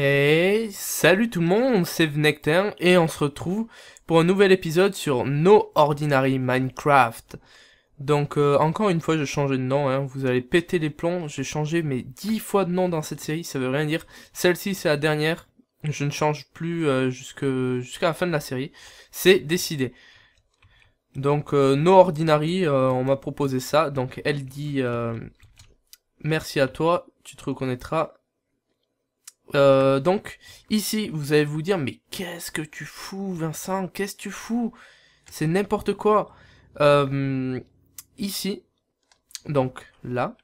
Et salut tout le monde, c'est Vnectin et on se retrouve pour un nouvel épisode sur No Ordinary Minecraft. Donc euh, encore une fois j'ai changé de nom, hein. vous allez péter les plombs, j'ai changé mes 10 fois de nom dans cette série, ça veut rien dire. Celle-ci c'est la dernière, je ne change plus euh, jusqu'à la fin de la série, c'est décidé. Donc euh, No Ordinary, on m'a proposé ça, donc elle dit merci à toi, tu te reconnaîtras euh, donc, ici, vous allez vous dire, mais qu'est-ce que tu fous, Vincent Qu'est-ce que tu fous C'est n'importe quoi. Euh, ici, donc là,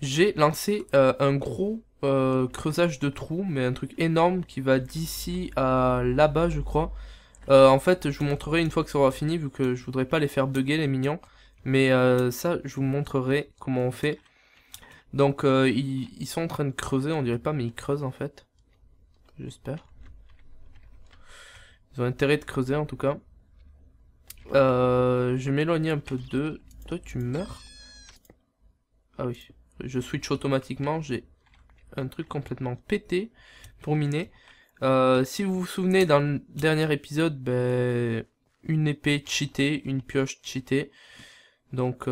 j'ai lancé euh, un gros creusage de trous, mais un truc énorme qui va d'ici à là-bas, je crois. en fait, je vous montrerai une fois que ça aura fini, vu que je voudrais pas les faire bugger, les mignons. Mais ça, je vous montrerai comment on fait. Donc euh, ils, sont en train de creuser, on dirait pas, mais ils creusent en fait. J'espère. Ils ont intérêt de creuser en tout cas. Euh, je vais m'éloigner un peu de... Toi tu meurs Ah oui. Je switch automatiquement, j'ai un truc complètement pété pour miner. Euh, si vous vous souvenez, dans le dernier épisode, ben, une épée cheatée, une pioche cheatée. Donc,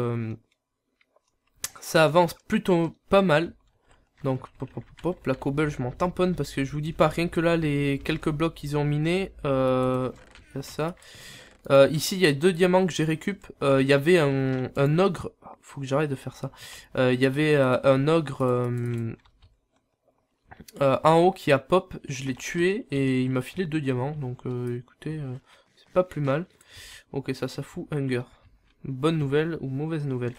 ça avance plutôt pas mal. Donc, pop, pop, pop, la cobble, je m'en tamponne parce que je vous dis pas, rien que là, les quelques blocs qu'ils ont minés, euh, ça. Euh, ici, il y a deux diamants que j'ai récup. Euh, il y avait un, ogre. faut que j'arrête de faire ça. Il y avait un ogre en haut qui a pop. Je l'ai tué et il m'a filé deux diamants. Donc, écoutez, c'est pas plus mal. Ok, ça, ça fout Hunger. Bonne nouvelle ou mauvaise nouvelle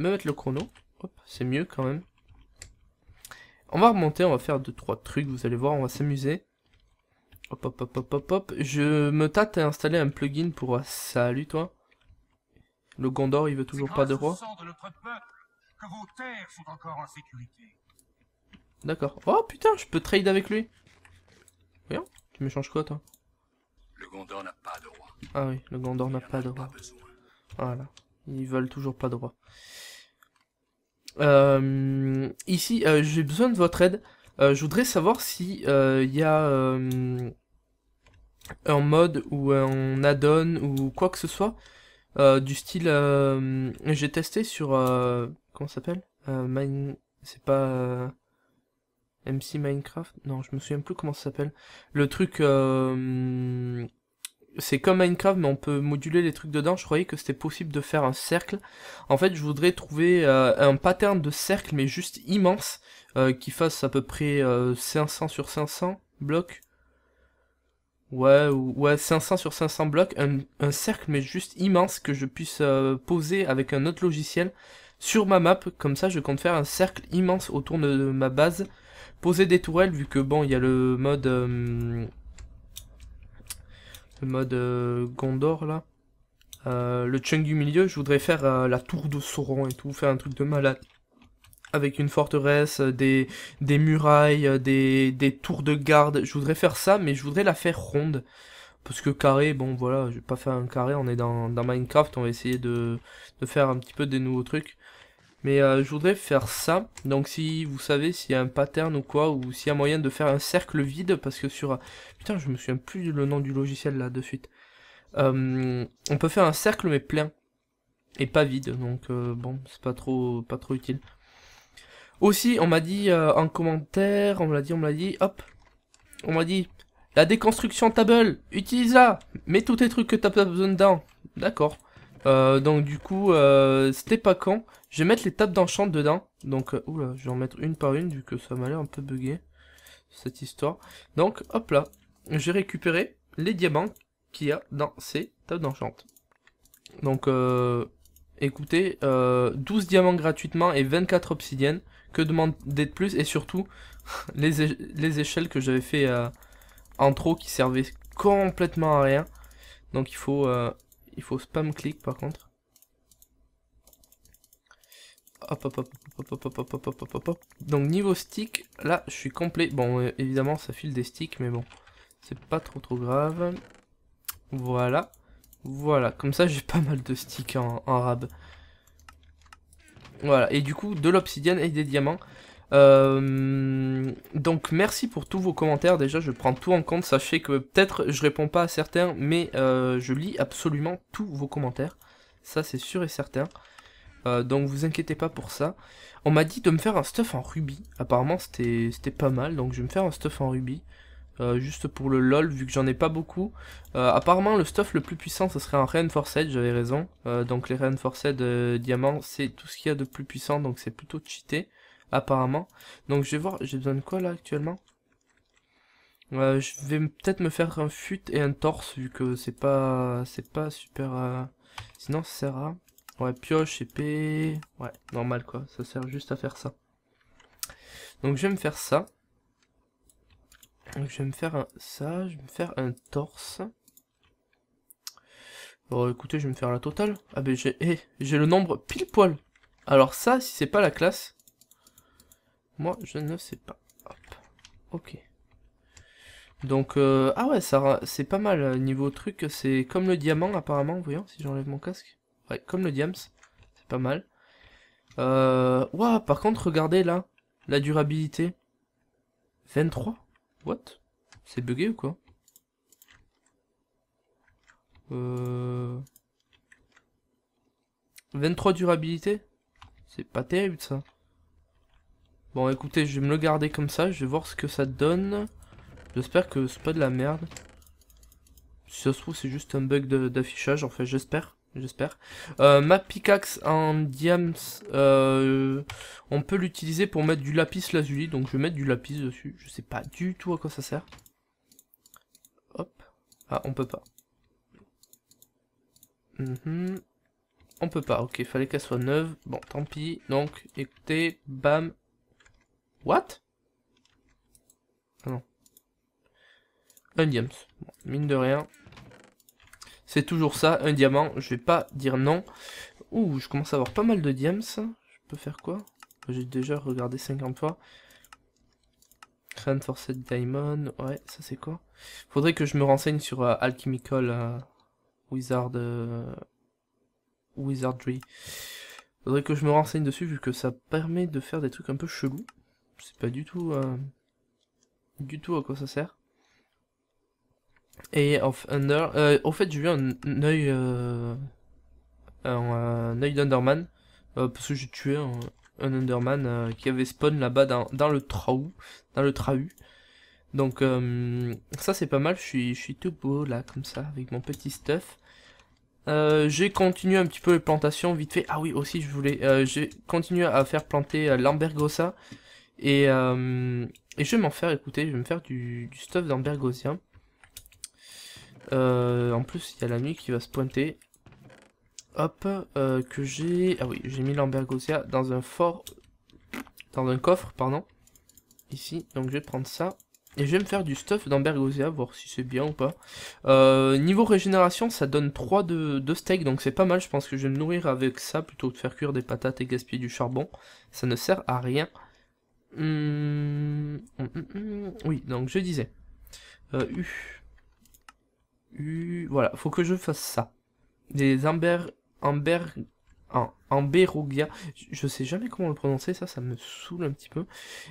me mettre le chrono. c'est mieux quand même. On va remonter, on va faire 2 trois trucs, vous allez voir, on va s'amuser. Hop, hop, hop, hop, hop, hop. Je me tâte à installer un plugin pour... Euh, salut toi. Le Gondor, il veut toujours pas de roi. D'accord. Oh putain, je peux trade avec lui. Voyons, tu m'échanges quoi toi Le Gondor n'a pas de roi. Ah oui, le Gondor n'a pas de roi. voilà. Ils veulent toujours pas de roi. Euh, ici, euh, j'ai besoin de votre aide. Euh, je voudrais savoir si il y a un mode ou un add-on ou quoi que ce soit du style j'ai testé sur euh, comment s'appelle mine c'est pas MC Minecraft non je me souviens plus comment ça s'appelle le truc c'est comme Minecraft, mais on peut moduler les trucs dedans. Je croyais que c'était possible de faire un cercle. En fait, je voudrais trouver euh, un pattern de cercle, mais juste immense, euh, qui fasse à peu près 500 euh, sur 500 blocs. Ouais, ouais, 500 sur 500 blocs, un, un cercle, mais juste immense, que je puisse poser avec un autre logiciel sur ma map. Comme ça, je compte faire un cercle immense autour de ma base. Poser des tourelles, vu que bon, il y a le mode le mode euh, Gondor là. Euh, le chunk du milieu, je voudrais faire euh, la tour de Sauron et tout, faire un truc de malade. Avec une forteresse, des, des murailles, des, des tours de garde. Je voudrais faire ça, mais je voudrais la faire ronde. Parce que carré, bon voilà, je vais pas faire un carré, on est dans, Minecraft, on va essayer de, de faire un petit peu des nouveaux trucs. Mais euh, je voudrais faire ça. Donc si vous savez s'il y a un pattern ou quoi, ou s'il y a moyen de faire un cercle vide, parce que sur... Putain, je me souviens plus le nom du logiciel là de suite. Euh, on peut faire un cercle mais plein. Et pas vide, donc euh, bon, c'est pas trop, pas trop utile. Aussi, on m'a dit en commentaire, on me l'a dit, on me l'a dit, hop. On m'a dit, la déconstruction table, utilise-la, mets tous tes trucs que t'as besoin dedans. D'accord. Euh, donc du coup, euh, c'était pas quand. Je vais mettre les tables d'enchant dedans. Donc, euh, oula, je vais en mettre une par une vu que ça m'a l'air un peu bugué cette histoire. Donc, hop là, j'ai récupéré les diamants qu'il y a dans ces tables d'enchant. Donc, écoutez, 12 diamants gratuitement et 24 obsidiennes. Que demander de plus Et surtout, les, les échelles que j'avais fait en trop qui servaient complètement à rien. Donc, il faut il faut spam click par contre. Hop, hop, hop, hop, hop, hop, hop, hop, hop, hop. Donc niveau stick, là je suis complet. Bon, euh, évidemment ça file des sticks, mais bon, c'est pas trop trop grave. Voilà, voilà, comme ça j'ai pas mal de sticks en, en rab. Voilà, et du coup de l'obsidienne et des diamants. Euh, donc merci pour tous vos commentaires déjà, je prends tout en compte, sachez que peut-être je réponds pas à certains, mais euh, je lis absolument tous vos commentaires, ça c'est sûr et certain, euh, donc vous inquiétez pas pour ça. On m'a dit de me faire un stuff en rubis, apparemment c'était pas mal, donc je vais me faire un stuff en rubis, juste pour le lol vu que j'en ai pas beaucoup. apparemment le stuff le plus puissant ce serait un Reinforced, j'avais raison, donc les Reinforced diamants c'est tout ce qu'il y a de plus puissant, donc c'est plutôt cheaté apparemment. Donc je vais voir, j'ai besoin de quoi là actuellement euh, Je vais peut-être me faire un fut et un torse vu que c'est pas c'est pas super... Euh, sinon ça sert à... Ouais, pioche, épée... Ouais, normal quoi, ça sert juste à faire ça. Donc je vais me faire ça. Donc je vais me faire un... ça, je vais me faire un torse. Bon écoutez, je vais me faire la totale. Ah ben j'ai eh, j'ai le nombre pile poil. Alors ça, si c'est pas la classe, moi, je ne sais pas. Hop. Ok. Donc, euh, ah ouais, ça, c'est pas mal euh, niveau truc. C'est comme le diamant, apparemment. Voyons si j'enlève mon casque. Ouais, comme le diams. C'est pas mal. Euh, ouah, par contre, regardez là. La durabilité. 23 What C'est bugué ou quoi euh... 23 durabilité C'est pas terrible ça. Bon, écoutez, je vais me le garder comme ça. Je vais voir ce que ça donne. J'espère que c'est pas de la merde. Si ça se trouve, c'est juste un bug d'affichage. En fait, j'espère. J'espère. Euh, ma pickaxe en diams, euh, on peut l'utiliser pour mettre du lapis lazuli. Donc, je vais mettre du lapis dessus. Je sais pas du tout à quoi ça sert. Hop. Ah, on peut pas. Mhm. On peut pas, ok, fallait qu'elle soit neuve. Bon, tant pis. Donc, écoutez, bam, What Non. Un diams. mine de rien. C'est toujours ça, un diamant. Je vais pas dire non. Ouh, je commence à avoir pas mal de diams. Je peux faire quoi J'ai déjà regardé 50 fois. Crane for diamond. Ouais, ça c'est quoi Faudrait que je me renseigne sur alchimical euh, Alchemical euh, Wizard... Euh, Wizardry. Faudrait que je me renseigne dessus vu que ça permet de faire des trucs un peu chelous. Je sais pas du tout, euh, du tout à quoi ça sert. Et of Under, au euh, fait, j'ai vu un, oeil œil, un, œil euh, d'Underman parce que j'ai tué un, Underman qui avait spawn là-bas dans, le trou, dans le trahu. Donc ça c'est pas mal. Je suis, je suis tout beau là comme ça avec mon petit stuff. j'ai continué un petit peu les plantations vite fait. Ah oui, aussi je voulais, j'ai continué à faire planter l'ambergossa euh, et, je vais m'en faire écoutez, je vais me faire du, stuff d'ambergosia. Euh, en plus, il y a la nuit qui va se pointer. Hop, euh, que j'ai... Ah oui, j'ai mis l'ambergosia dans un fort... Dans un coffre, pardon. Ici, donc je vais prendre ça. Et je vais me faire du stuff d'ambergosia, voir si c'est bien ou pas. niveau régénération, ça donne 3 de steak, donc c'est pas mal. Je pense que je vais me nourrir avec ça, plutôt que de faire cuire des patates et gaspiller du charbon. Ça ne sert à rien. Hum, hum, hum, oui, donc je disais. Euh, Voilà, faut que je fasse ça. Des amber. Amber. Ah, amberogia. Je sais jamais comment le prononcer, ça, ça me saoule un petit peu.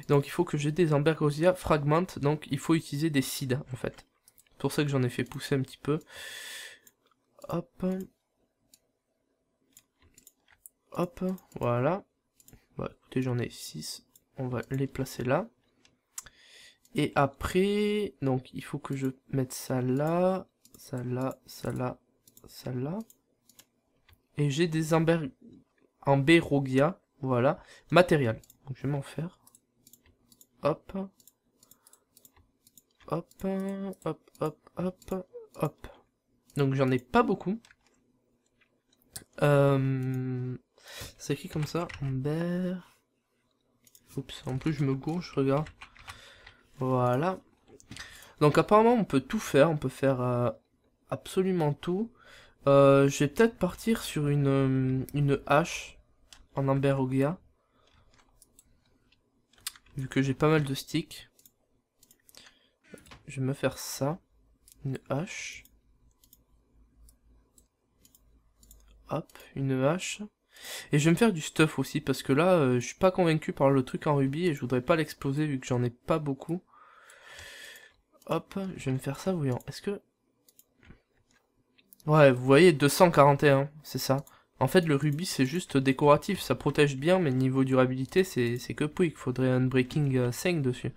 Donc il faut que j'ai des amberogia fragmentes, Donc il faut utiliser des sida en fait. C'est pour ça que j'en ai fait pousser un petit peu. Hop. Hop, voilà. Bah écoutez, j'en ai 6 on va les placer là. Et après, donc il faut que je mette ça là, ça là, ça là, ça là. Et j'ai des amberogia, voilà, matériel. Donc je vais m'en faire. Hop. Hop, hop, hop, hop, hop. Donc j'en ai pas beaucoup. Euh, c'est écrit comme ça, amber en plus je me gauche, regarde. Voilà. Donc apparemment on peut tout faire, on peut faire euh, absolument tout. Euh, je vais peut-être partir sur une, euh, une hache en amberogia. Vu que j'ai pas mal de sticks. Je vais me faire ça. Une hache. Hop, une hache. Et je vais me faire du stuff aussi, parce que là, euh, je suis pas convaincu par le truc en rubis, et je voudrais pas l'exploser vu que j'en ai pas beaucoup. Hop, je vais me faire ça, voyons. Est-ce que... Ouais, vous voyez, 241, c'est ça. En fait, le rubis, c'est juste décoratif, ça protège bien, mais niveau durabilité, c'est que pouille. Il faudrait un breaking 5 euh, dessus.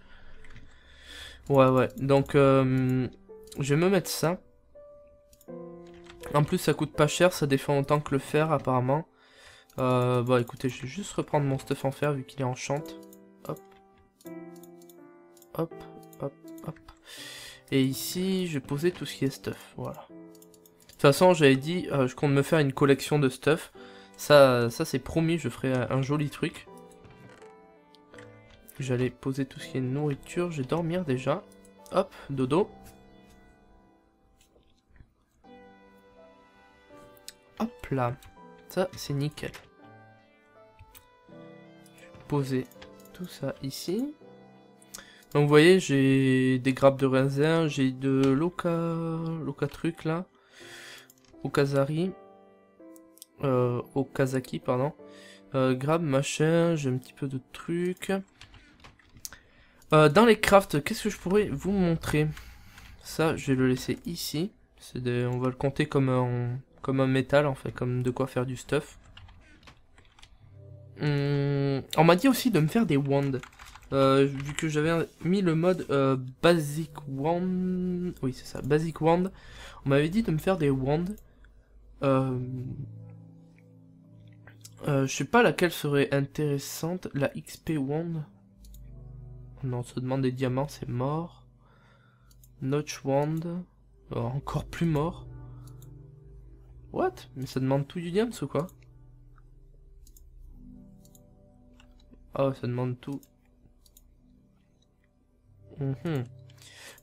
Ouais, ouais, donc... Euh, je vais me mettre ça. En plus, ça coûte pas cher, ça défend autant que le fer, apparemment. Euh, bah écoutez, je vais juste reprendre mon stuff en fer vu qu'il est en chante. Hop. Hop, hop, hop. Et ici, je vais poser tout ce qui est stuff, voilà. De toute façon, j'avais dit, euh, je compte me faire une collection de stuff. Ça, ça c'est promis, je ferai un joli truc. J'allais poser tout ce qui est nourriture, je vais dormir déjà. Hop, dodo. Hop là. Ça, c'est nickel. Je vais poser tout ça ici. Donc vous voyez, j'ai des grappes de raisin, j'ai de loca l'oca truc là, okazari, euh, okazaki pardon, euh, grappes machin, j'ai un petit peu de trucs. Euh, dans les crafts, qu'est-ce que je pourrais vous montrer Ça, je vais le laisser ici. De, on va le compter comme un, comme un métal en fait, comme de quoi faire du stuff. Hum, on m'a dit aussi de me faire des wands. Euh, vu que j'avais mis le mode euh, Basic Wand, oui c'est ça, Basic Wand, on m'avait dit de me faire des wands. Euh... euh je sais pas laquelle serait intéressante, la XP Wand. Non, on se demande des diamants, c'est mort. Notch Wand, encore plus mort. What Mais ça demande tout du diams ou quoi Oh, ça demande tout. Mhm.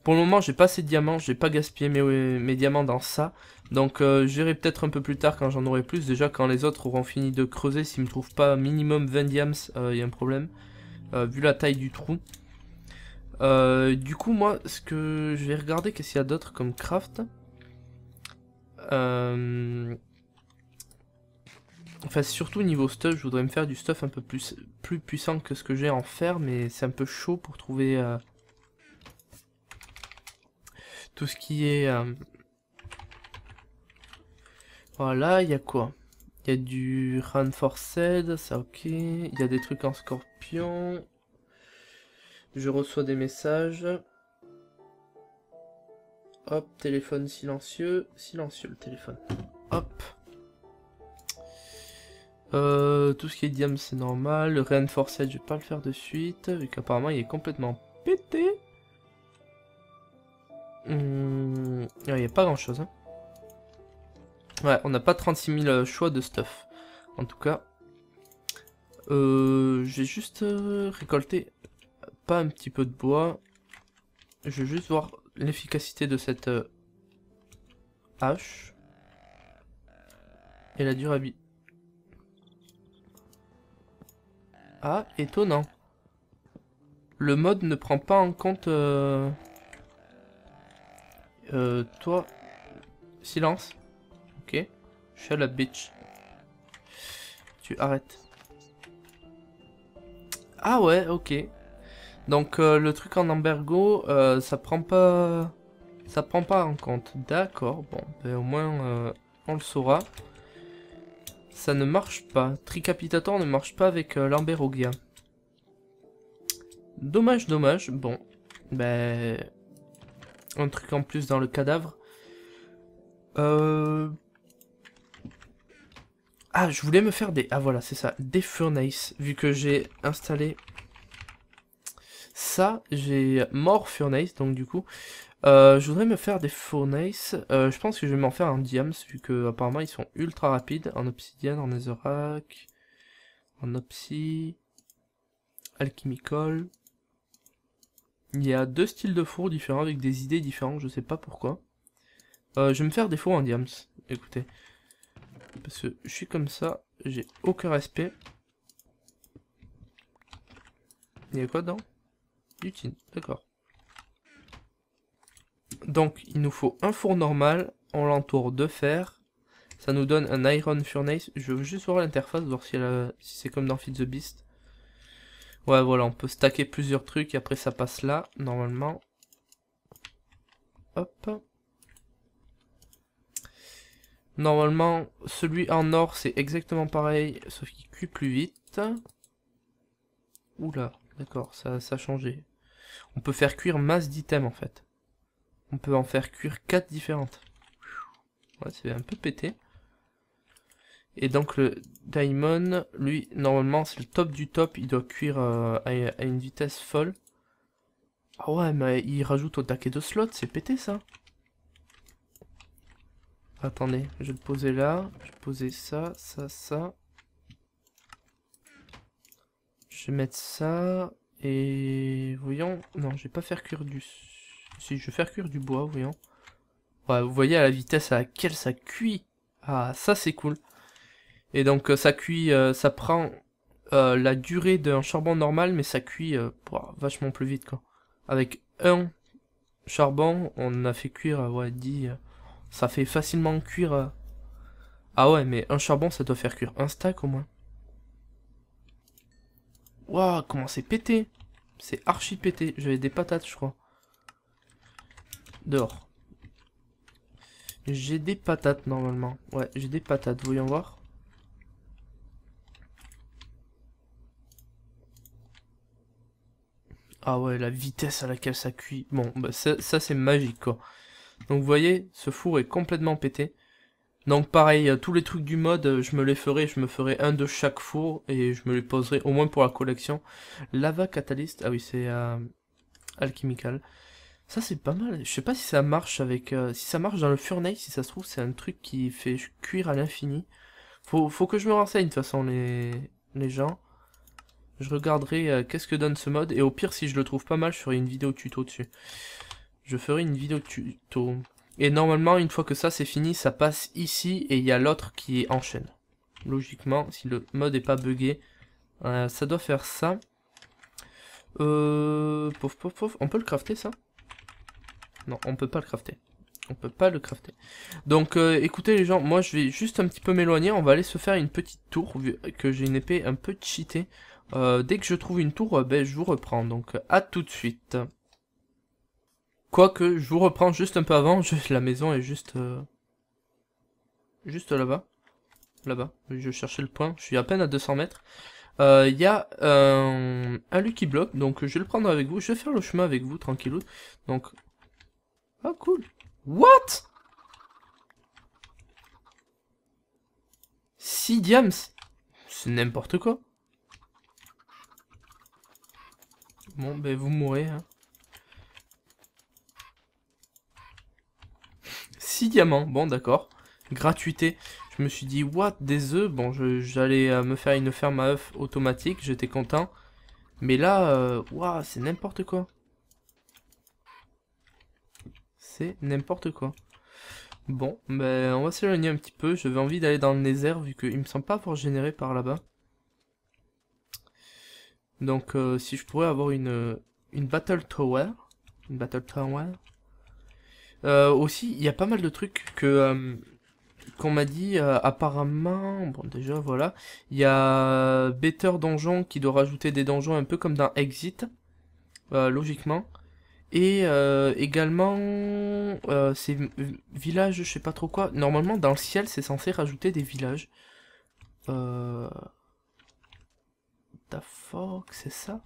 Pour le moment, j'ai pas assez de diamants, j'ai pas gaspillé mes, mes, diamants dans ça. Donc euh, j'irai peut-être un peu plus tard quand j'en aurai plus. Déjà, quand les autres auront fini de creuser, s'ils me trouvent pas minimum 20 diams, il euh, y a un problème. Euh, vu la taille du trou. du coup, moi, ce que je vais regarder, qu'est-ce qu'il y a d'autre comme craft euh, enfin, surtout niveau stuff, je voudrais me faire du stuff un peu plus, plus puissant que ce que j'ai en fer, mais c'est un peu chaud pour trouver euh, tout ce qui est... Euh, voilà, il y a quoi Il y a du Reinforced, ça ok. Il y a des trucs en scorpion. Je reçois des messages. Hop, téléphone silencieux. Silencieux le téléphone. Hop. Euh, tout ce qui est diam c'est normal. Le reinforced je vais pas le faire de suite. Vu qu'apparemment il est complètement pété. Hmm, il n'y a pas grand chose. Hein. Ouais, on n'a pas 36 000 euh, choix de stuff. En tout cas. Euh, je vais juste euh, récolté pas un petit peu de bois. Je vais juste voir l'efficacité de cette euh, hache et la durabilité. Ah, étonnant. Le mode ne prend pas en compte... Euh... euh toi... Silence. Ok. Je suis à la bitch. Tu arrêtes. Ah ouais, ok. Donc euh, le truc en embergo, euh, ça prend pas, ça prend pas en compte. D'accord. Bon, ben, au moins euh, on le saura. Ça ne marche pas. Tricapitator ne marche pas avec l'Amberogia. Dommage, dommage. Bon, ben un truc en plus dans le cadavre. Euh... Ah, je voulais me faire des... Ah voilà, c'est ça, des furnaces, vu que j'ai installé ça, j'ai mort furnace, donc du coup, euh, je voudrais me faire des Furnace. Euh, je pense que je vais m'en faire un diams, vu que apparemment ils sont ultra rapides. En obsidienne, en netherrack, en opsi, alchimical. Il y a deux styles de fours différents, avec des idées différentes, je sais pas pourquoi. Euh, je vais me faire des fours en diams, écoutez. Parce que je suis comme ça, j'ai aucun respect. Il y a quoi dedans d'accord. Donc, il nous faut un four normal, on l'entoure de fer, ça nous donne un iron furnace. Je veux juste voir l'interface, voir si, si c'est comme dans Feed the Beast. Ouais, voilà, on peut stacker plusieurs trucs, et après ça passe là, normalement. Hop. Normalement, celui en or, c'est exactement pareil, sauf qu'il cuit plus vite. Oula, d'accord, ça, ça a changé. On peut faire cuire masse d'items en fait. On peut en faire cuire 4 différentes. Ouais, c'est un peu pété. Et donc le Diamond, lui, normalement c'est le top du top, il doit cuire euh, à, une vitesse folle. Ah ouais, mais il rajoute au taquet de slot, c'est pété ça. Attendez, je vais le poser là, je vais poser ça, ça, ça. Je vais mettre ça, et voyons, non, je vais pas faire cuire du... Si, je vais faire cuire du bois, voyons. Ouais, bah, vous voyez à la vitesse à laquelle ça cuit. Ah, ça c'est cool. Et donc euh, ça cuit, euh, ça prend euh, la durée d'un charbon normal, mais ça cuit vachement plus vite quoi. Avec un charbon, on a fait cuire, ouais, dit, ça fait facilement cuire. Ah ouais, mais un charbon, ça doit faire cuire un stack au moins. Waouh, comment c'est pété C'est archi pété. J'avais des patates, je crois. Dehors. J'ai des patates, normalement. Ouais, j'ai des patates. Voyons voir. Ah ouais, la vitesse à laquelle ça cuit. Bon, bah, ça, ça c'est magique, quoi. Donc, vous voyez, ce four est complètement pété. Donc pareil, euh, tous les trucs du mode, euh, je me les ferai, je me ferai un de chaque four et je me les poserai au moins pour la collection. Lava Catalyst, ah oui c'est euh, alchimical. Ça c'est pas mal, je sais pas si ça marche avec... si ça marche dans le Furnace, si ça se trouve c'est un truc qui fait cuire à l'infini. Faut, faut que je me renseigne de toute façon les, les gens. Je regarderai qu'est-ce que donne ce mode et au pire si je le trouve pas mal je ferai une vidéo tuto dessus. Je ferai une vidéo tuto. Et normalement, une fois que ça c'est fini, ça passe ici et il y a l'autre qui est enchaîne. Logiquement, si le mode est pas buggé, euh, ça doit faire ça. Euh, pouf, On peut le crafter ça Non, on peut pas le crafter. On peut pas le crafter. Donc euh, écoutez les gens, moi je vais juste un petit peu m'éloigner. On va aller se faire une petite tour, vu que j'ai une épée un peu cheatée. dès que je trouve une tour, ben, je vous reprends. Donc à tout de suite. Quoique, je vous reprends juste un peu avant, la maison est juste... Euh, juste là-bas. Là-bas, je cherchais le point, je suis à peine à 200 mètres. Euh, il y a euh, un, un qui bloque, donc je vais le prendre avec vous, je vais faire le chemin avec vous, tranquillou. Donc... Ah, cool What Six diams C'est n'importe quoi. Bon, ben vous mourrez, hein. 6 diamants. Bon, d'accord. Gratuité. Je me suis dit, what, des œufs Bon, j'allais euh, me faire une ferme à œufs automatique, j'étais content. Mais là, waouh, c'est n'importe quoi. C'est n'importe quoi. Bon, ben, on va s'éloigner un petit peu. J'avais envie d'aller dans le nether, vu qu'il me semble pas fort généré par là-bas. Donc, euh, si je pourrais avoir une, euh, une battle tower... Une battle tower... Euh, aussi, il y a pas mal de trucs que euh, qu'on m'a dit euh, apparemment. Bon, déjà voilà, il y a Better Donjon qui doit rajouter des donjons un peu comme dans Exit, logiquement. Et également, ces villages je sais pas trop quoi. Normalement, dans le ciel, c'est censé rajouter des villages. Euh... The fuck, c'est ça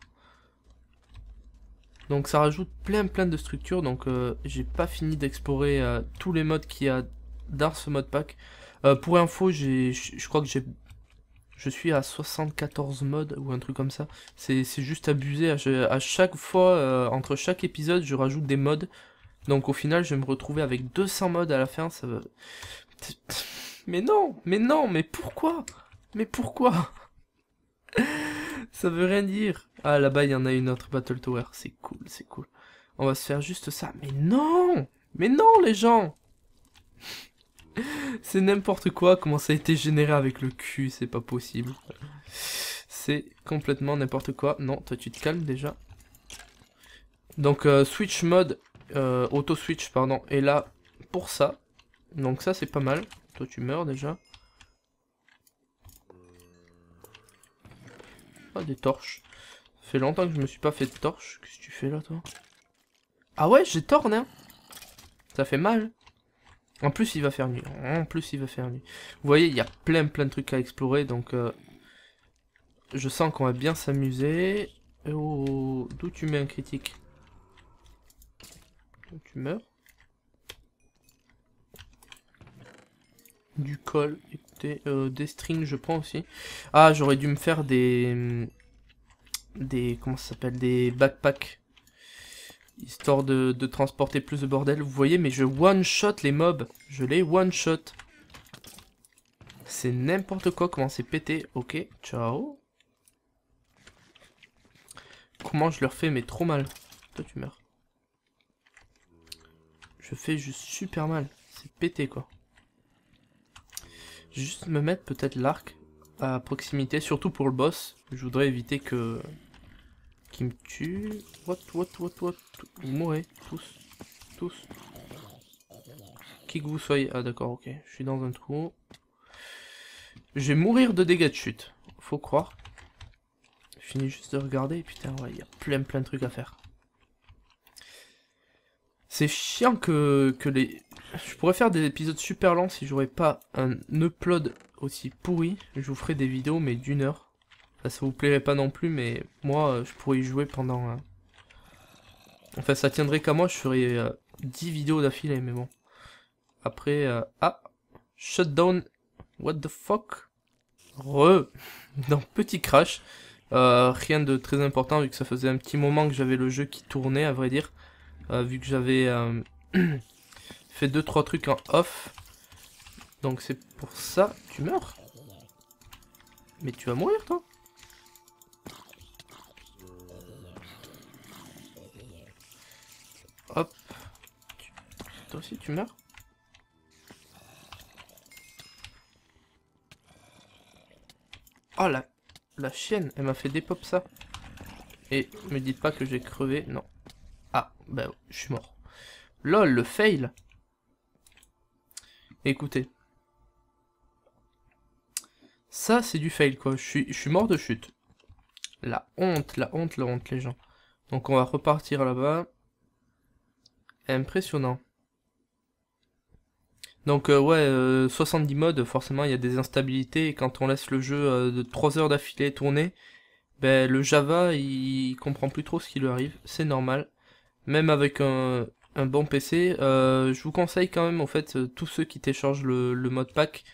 donc ça rajoute plein plein de structures, donc euh, j'ai pas fini d'explorer euh, tous les modes qu'il y a dans ce mode pack. Euh, pour info, je crois que j'ai je suis à 74 modes ou un truc comme ça. C'est juste abusé, à, chaque fois, entre chaque épisode, je rajoute des modes. Donc au final, je vais me retrouver avec 200 modes à la fin, ça Mais non, mais non, mais pourquoi Mais pourquoi Ça veut rien dire. Ah, là-bas, il y en a une autre Battle Tower. C'est cool, c'est cool. On va se faire juste ça. Mais non Mais non, les gens C'est n'importe quoi, comment ça a été généré avec le cul, c'est pas possible. C'est complètement n'importe quoi. Non, toi, tu te calmes, déjà. Donc, euh, switch mode, euh, auto-switch, pardon, est là pour ça. Donc ça, c'est pas mal. Toi, tu meurs, déjà. Ah, des torches. Ça fait longtemps que je me suis pas fait de torches. Qu'est-ce que tu fais là, toi Ah ouais, j'ai torné. Hein. ça fait mal. En plus, il va faire nuit. En plus, il va faire nuit. Vous voyez, il y a plein, plein de trucs à explorer. Donc, euh, je sens qu'on va bien s'amuser. Oh, oh, oh. d'où tu mets un critique Tu meurs du col, écoutez, euh, des strings je prends aussi. Ah j'aurais dû me faire des... Mm, des... comment ça s'appelle Des backpacks. Histoire de, de, transporter plus de bordel. Vous voyez mais je one-shot les mobs. Je les one-shot. C'est n'importe quoi comment c'est pété. Ok, ciao. Comment je leur fais mais trop mal. Toi tu meurs. Je fais juste super mal. C'est pété quoi. Juste me mettre peut-être l'arc à proximité, surtout pour le boss. Je voudrais éviter que... Qu'il me tue. What, what, what, what. Vous mourrez, tous. Tous. Qui que vous soyez. Ah d'accord, ok. Je suis dans un trou. Je vais mourir de dégâts de chute. Faut croire. Je finis juste de regarder. Putain, ouais, il y a plein plein de trucs à faire. C'est chiant que, que les, je pourrais faire des épisodes super lents si j'aurais pas un upload aussi pourri. Je vous ferai des vidéos, mais d'une heure. Ça, vous plairait pas non plus, mais moi, euh, je pourrais y jouer pendant... Euh, enfin, ça tiendrait qu'à moi, je ferais 10 euh, vidéos d'affilée, mais bon. Après, euh... ah, shutdown, what the fuck Re, Dans petit crash. rien de très important, vu que ça faisait un petit moment que j'avais le jeu qui tournait, à vrai dire. vu que j'avais... Fais 2-3 trucs en off. Donc c'est pour ça tu meurs. Mais tu vas mourir toi. Hop. Toi aussi tu meurs. Oh la, la chienne, elle m'a fait des pops, ça. Et me dites pas que j'ai crevé, non. Ah, bah je suis mort. LOL, le fail Écoutez. Ça, c'est du fail, quoi. Je suis, je suis mort de chute. La honte, la honte, la honte, les gens. Donc, on va repartir là-bas. Impressionnant. Donc euh, ouais, 70 euh, modes, forcément il y a des instabilités, et quand on laisse le jeu euh, de 3 heures d'affilée tourner, ben, le Java il comprend plus trop ce qui lui arrive, c'est normal. Même avec un, un bon PC. Euh, je vous conseille quand même, en fait, euh, tous ceux qui téléchargent le, mode pack,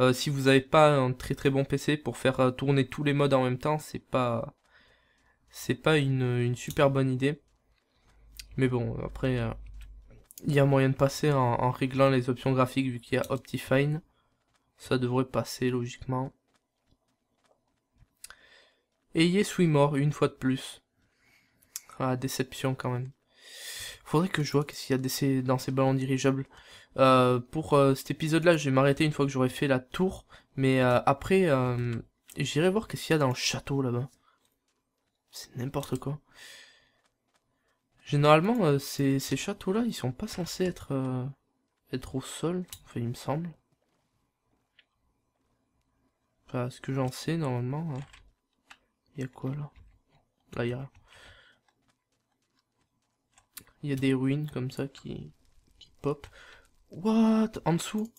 euh, si vous n'avez pas un très très bon PC pour faire euh, tourner tous les modes en même temps, c'est pas c'est pas une, une, super bonne idée. Mais bon, après, il y a moyen de passer en, réglant les options graphiques vu qu'il y a Optifine. Ça devrait passer logiquement. Ayez swimore une fois de plus. Ah, déception quand même. Faudrait que je vois qu'est-ce qu'il y a dans ces ballons dirigeables. Euh, pour euh, cet épisode-là, je vais m'arrêter une fois que j'aurai fait la tour. Mais euh, après, j'irai voir qu'est-ce qu'il y a dans le château là-bas. C'est n'importe quoi. Généralement, ces, châteaux-là, ils sont pas censés être, être au sol, enfin, il me semble. Enfin, ce que j'en sais, normalement... Hein. Il y a quoi, là Là, il y a... Il y a des ruines comme ça qui, pop. What En dessous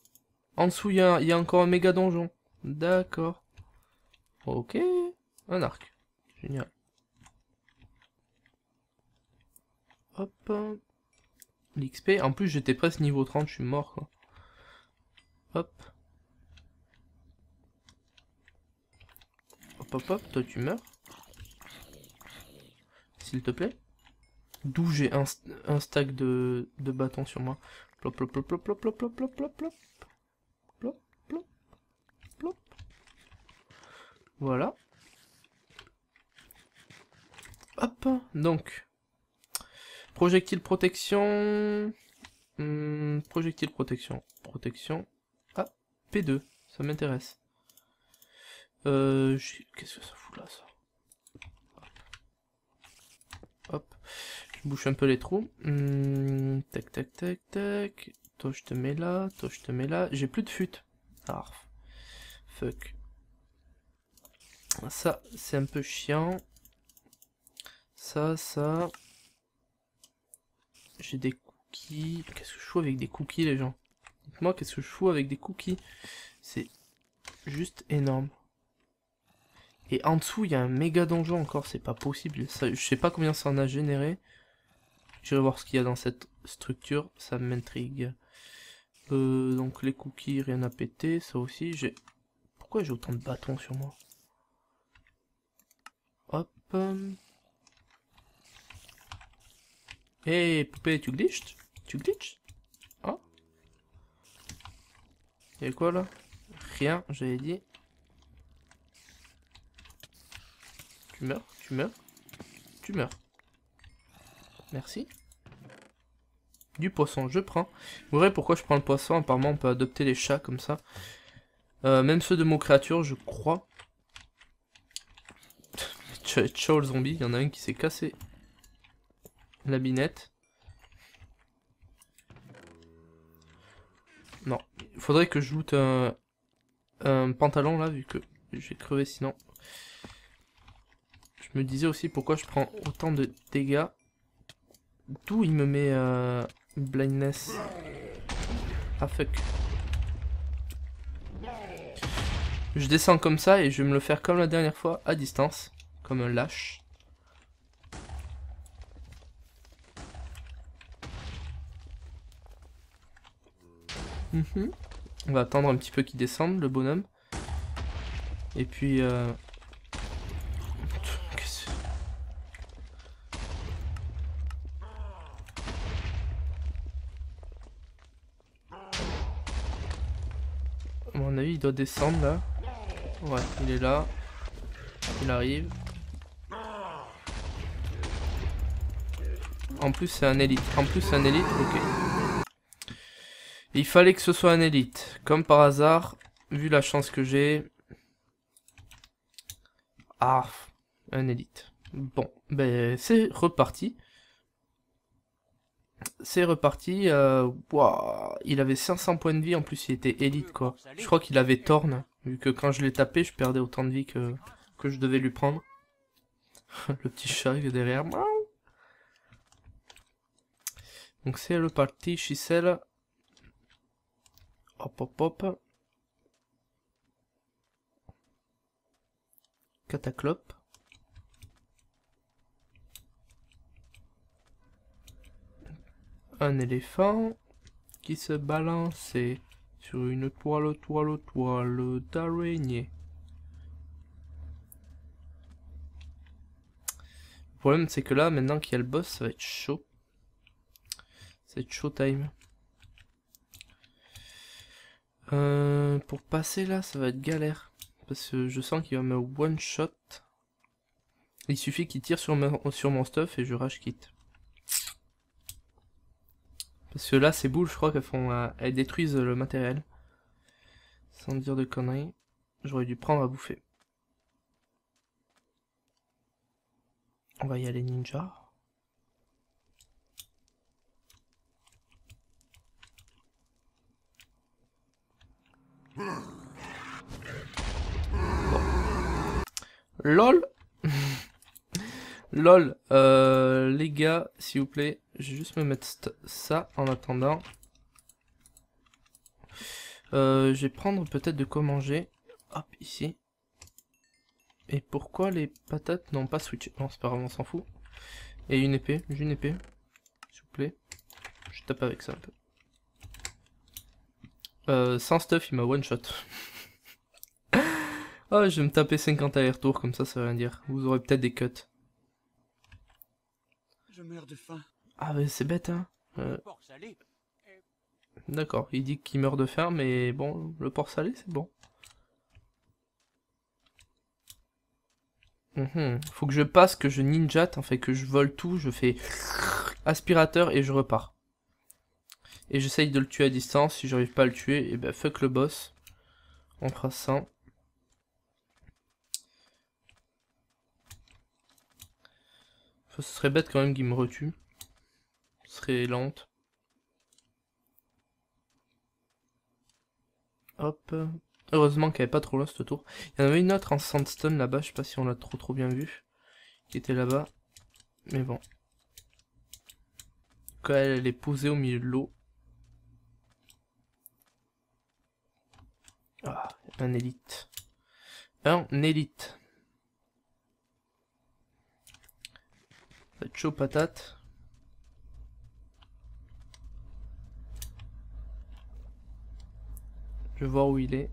En dessous, il y a, y a encore un méga donjon. D'accord. Ok. Un arc. Génial. Hop. L'XP. En plus, j'étais presque niveau 30, je suis mort, quoi. Hop. Hop, hop, hop. Toi, tu meurs. S'il te plaît. D'où j'ai un, stack de, de bâtons sur moi. Plop, plop, plop, plop, Voilà. Hop, donc. Projectile protection. Hmm, projectile protection. Protection. Ah, P2, ça m'intéresse. Euh, Qu'est-ce que ça fout là, ça Hop bouche un peu les trous. Hmm, tac, tac, tac, tac. Toi, je te mets là. Toi, je te mets là. J'ai plus de fut. Arf. Ah, fuck. Ça, c'est un peu chiant. Ça, ça. J'ai des cookies. Qu'est-ce que je fous avec des cookies, les gens moi qu'est-ce que je fous avec des cookies C'est juste énorme. Et en dessous, il y a un méga donjon encore. C'est pas possible. je sais pas combien ça en a généré. Je vais voir ce qu'il y a dans cette structure, ça m'intrigue. Euh, donc les cookies, rien à péter, ça aussi, j'ai... Pourquoi j'ai autant de bâtons sur moi Hop. Hey, eh, poupée, tu glitches Tu glitches Ah Y'a quoi là Rien, j'avais dit. Tu meurs, tu meurs, tu meurs. Merci. Du poisson, je prends. Vous verrez pourquoi je prends le poisson. Apparemment, on peut adopter les chats comme ça. Euh, même ceux de mon créature, je crois. Ciao le zombie, il y en a un qui s'est cassé la binette. Non, il faudrait que je un, pantalon là, vu que j'ai crevé sinon. Je me disais aussi pourquoi je prends autant de dégâts. D'où il me met... Euh... Blindness. Ah fuck. Je descends comme ça et je vais me le faire comme la dernière fois, à distance. Comme un lâche. Mhm. On va attendre un petit peu qu'il descende, le bonhomme. Et puis... Euh... il doit descendre là. Ouais, il est là. Il arrive. En plus, c'est un élite. En plus, c'est un élite, ok. Il fallait que ce soit un élite. Comme par hasard, vu la chance que j'ai. Ah, un élite. Bon, ben c'est reparti c'est reparti. Euh, il avait 500 points de vie, en plus il était élite quoi. Je crois qu'il avait Torn, vu que quand je l'ai tapé, je perdais autant de vie que, que je devais lui prendre. le petit chat il est derrière. Donc c'est reparti, chicelle. Hop hop hop. Cataclope. un éléphant qui se balançait sur une toile, toile, toile d'araignée. Le problème c'est que là, maintenant qu'il y a le boss, ça va être chaud. C'est chaud time. Euh, pour passer là, ça va être galère. Parce que je sens qu'il va me one shot. Il suffit qu'il tire sur, sur mon stuff et je rage quitte ceux là, ces boules, je crois qu'elles font, euh, elles détruisent le matériel. Sans dire de conneries, j'aurais dû prendre à bouffer. On va y aller ninja. LOL LOL, euh, les gars, s'il vous plaît, je vais juste me mettre ça en attendant. Euh, je vais prendre peut-être de quoi manger. Hop, ici. Et pourquoi les patates n'ont pas switché Non, c'est pas grave, on s'en fout. Et une épée, j'ai une épée. S'il vous plaît. Je tape avec ça un peu. Euh, sans stuff, il m'a one shot. oh, ah, je vais me taper 50 allers-retours, comme ça, ça veut rien dire. Vous aurez peut-être des cuts. Ah mais c'est bête hein. Euh. D'accord, il dit qu'il meurt de faim, mais bon, le porc salé c'est bon. Mhm. Faut que je passe, que je ninjate, en fait, que je vole tout, je fais aspirateur et je repars. Et j'essaye de le tuer à distance, si j'arrive pas à le tuer, et eh ben fuck le boss. On fera ça. ce serait bête quand même qu'il me retue. Ce serait lente. Hop. Heureusement qu'elle avait pas trop loin ce tour. Il y en avait une autre en sandstone là-bas, je sais pas si on l'a trop trop bien vu. Qui était là-bas. Mais bon. Quand elle, est posée au milieu de l'eau. Ah, un élite. Un élite. Ça patate. Je vais voir où il est.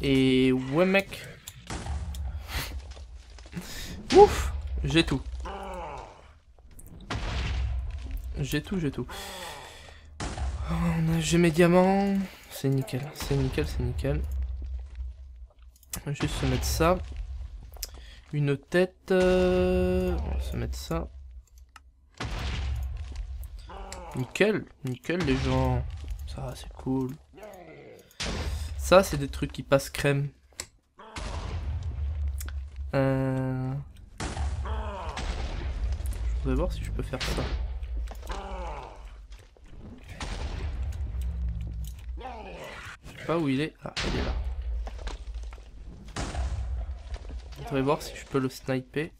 Et ouais mec. Ouf J'ai tout. J'ai tout, j'ai tout on a j'ai mes diamants. C'est nickel, c'est nickel, c'est nickel. On va juste se mettre ça. Une tête. Euh, on va se mettre ça. Nickel, nickel les gens. Ça c'est cool. Ça c'est des trucs qui passent crème. Euh, je voudrais voir si je peux faire ça. où il est. Ah, il est là. Je vais voir si je peux le sniper.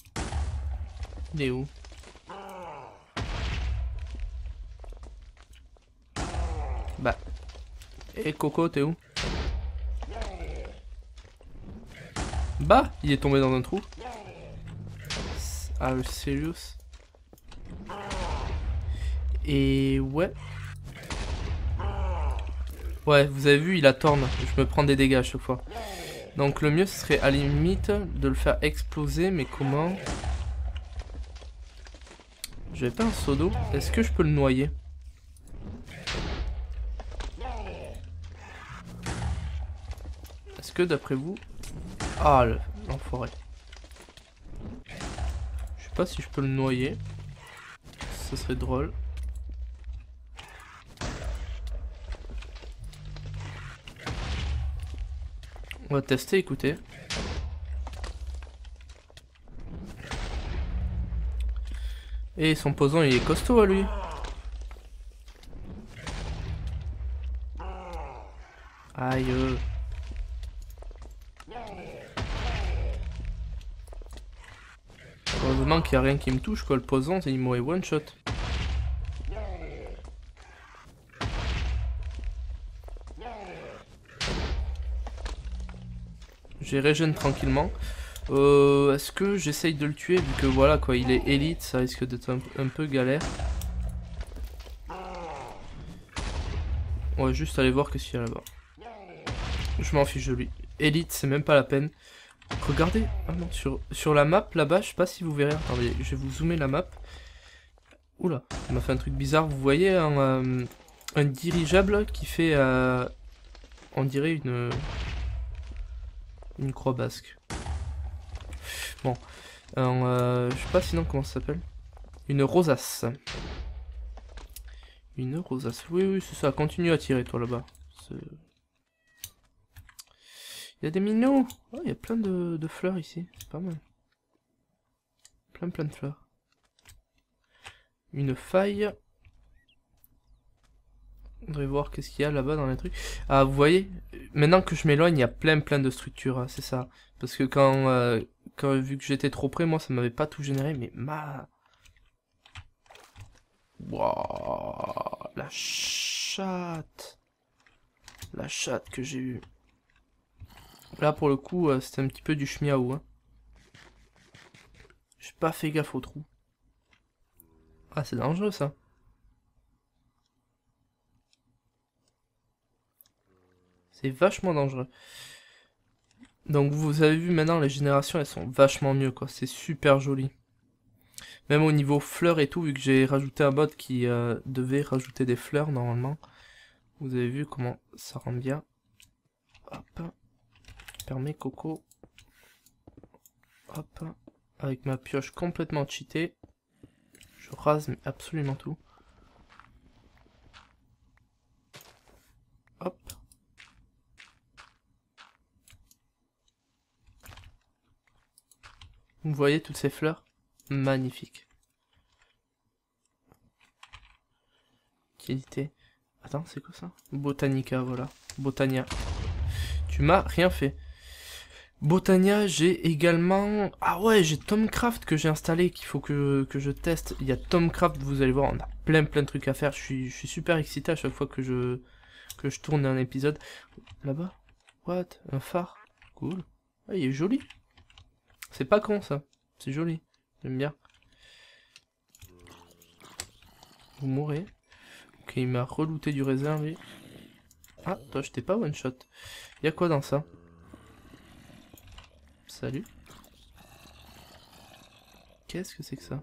Il est où Bah. Et eh, Coco, t'es où Bah, il est tombé dans un trou. Ah, le serious Et ouais, Ouais, vous avez vu, il a torn Je me prends des dégâts à chaque fois. Donc le mieux, ce serait à la limite de le faire exploser, mais comment J'avais pas un seau Est-ce que je peux le noyer Est-ce que d'après vous... Ah, l'enfoiré. Je sais pas si je peux le noyer. Ce serait drôle. On va tester, écoutez. Et son posant, il est costaud à lui. Aïe. Euh. Heureusement qu'il n'y a rien qui me touche, quoi. Le posant, il m'aurait one shot. Je régène tranquillement. Euh, est-ce que j'essaye de le tuer vu que voilà quoi, il est élite, ça risque d'être un, peu galère. On va juste aller voir qu'est-ce qu'il y a là-bas. Je m'en fiche de lui. Élite, c'est même pas la peine. Regardez, ah sur, la map là-bas, je sais pas si vous verrez. Attendez, je vais vous zoomer la map. Oula, On m'a fait un truc bizarre. Vous voyez un, euh, dirigeable qui fait, euh, on dirait une, une croix basque. Bon, euh, euh, je sais pas sinon comment ça s'appelle. Une rosace. Une rosace. Oui, oui, c'est ça. Continue à tirer, toi, là-bas. Il y a des minots. il y a plein de, fleurs ici. pas mal. Plein, plein de fleurs. Une faille voudrais voir qu'est-ce qu'il y a là-bas dans les trucs. Ah, vous voyez, maintenant que je m'éloigne, il y a plein plein de structures, hein, c'est ça. Parce que quand, euh, quand vu que j'étais trop près, moi, ça m'avait pas tout généré, mais ma... Wouah la chatte La chatte que j'ai eue. Là, pour le coup, euh, c'était un petit peu du chmiaou. Hein. J'ai pas fait gaffe au trou. Ah, c'est dangereux, ça. C'est vachement dangereux. Donc vous avez vu maintenant, les générations, elles sont vachement mieux, quoi. C'est super joli. Même au niveau fleurs et tout, vu que j'ai rajouté un bot qui euh, devait rajouter des fleurs, normalement. Vous avez vu comment ça rend bien. Hop. Permet Coco. Hop. Avec ma pioche complètement cheatée. Je rase absolument tout. Vous voyez toutes ces fleurs Magnifiques. Qualité. Attends, c'est quoi ça Botanica, voilà. Botania. Tu m'as rien fait. Botania, j'ai également... Ah ouais, j'ai Tomcraft que j'ai installé, qu'il faut que, que, je teste. Il y a Tomcraft, vous allez voir, on a plein plein de trucs à faire. Je suis, super excité à chaque fois que je, que je tourne un épisode. Là-bas What Un phare Cool. Ah, il est joli. C'est pas con ça. C'est joli. J'aime bien. Vous mourrez. Ok, il m'a relouté du raisin Ah, toi je t'ai pas one shot. Y'a quoi dans ça Salut. Qu'est-ce que c'est que ça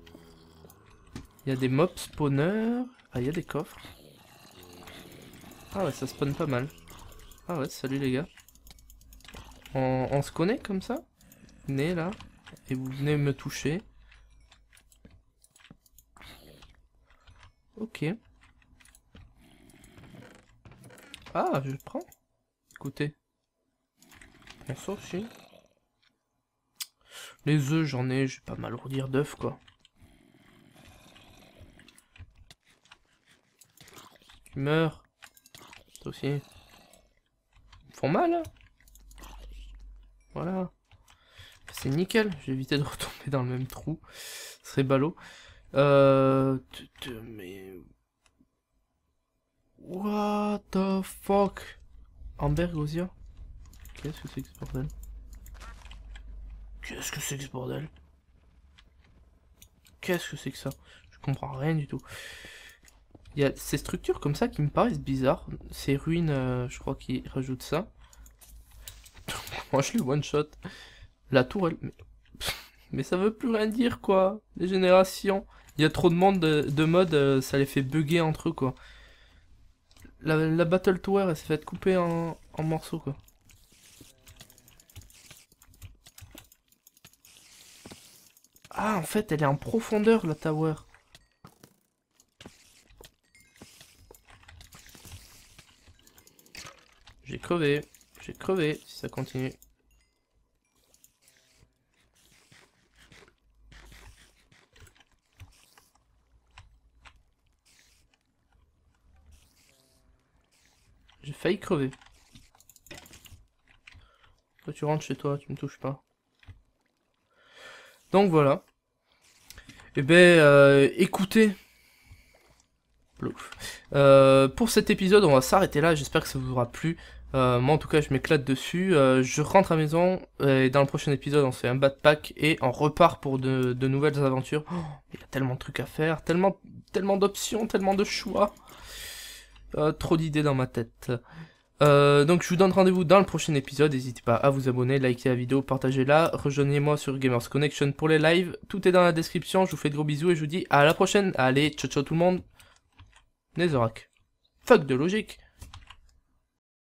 Y'a des mobs spawners. Ah, y'a des coffres. Ah ouais, ça spawn pas mal. Ah ouais, salut les gars. On, on se connaît comme ça là, et vous venez me toucher. Ok. Ah, je prends. Écoutez. On sauf Les œufs, j'en ai, je vais pas m'alourdir d'œufs, quoi. Tu meurs. aussi. Ils font mal. Hein. Voilà c'est nickel. J'ai évité de retomber dans le même trou. Ce serait ballot. Euh... Mais... What the fuck Amber Qu'est-ce que c'est que ce bordel Qu'est-ce que c'est que ce bordel Qu'est-ce que c'est que ça Je comprends rien du tout. Il y a ces structures comme ça qui me paraissent bizarres. Ces ruines, euh, je crois qu'ils rajoutent ça. Moi, je le one-shot. La tour, elle... Mais ça veut plus rien dire, quoi. Les générations. Il y a trop de monde de, mode, euh, ça les fait bugger entre eux, quoi. La, Battle Tower, elle s'est fait couper en, en morceaux, quoi. Ah, en fait, elle est en profondeur, la tower. J'ai crevé. J'ai crevé, si ça continue. crever. Toi, tu rentres chez toi, tu me touches pas. Donc voilà. et eh ben, euh, écoutez. Euh, pour cet épisode, on va s'arrêter là. J'espère que ça vous aura plu. Euh, moi, en tout cas, je m'éclate dessus. je rentre à la maison et dans le prochain épisode, on fait un pack et on repart pour de, nouvelles aventures. Oh, il y a tellement de trucs à faire, tellement, tellement d'options, tellement de choix. Euh, trop d'idées dans ma tête. Euh, donc je vous donne rendez-vous dans le prochain épisode. N'hésitez pas à vous abonner, liker la vidéo, partager la Rejoignez-moi sur Gamers Connection pour les lives. Tout est dans la description. Je vous fais de gros bisous et je vous dis à la prochaine. Allez, ciao ciao tout le monde. Les Fuck de logique.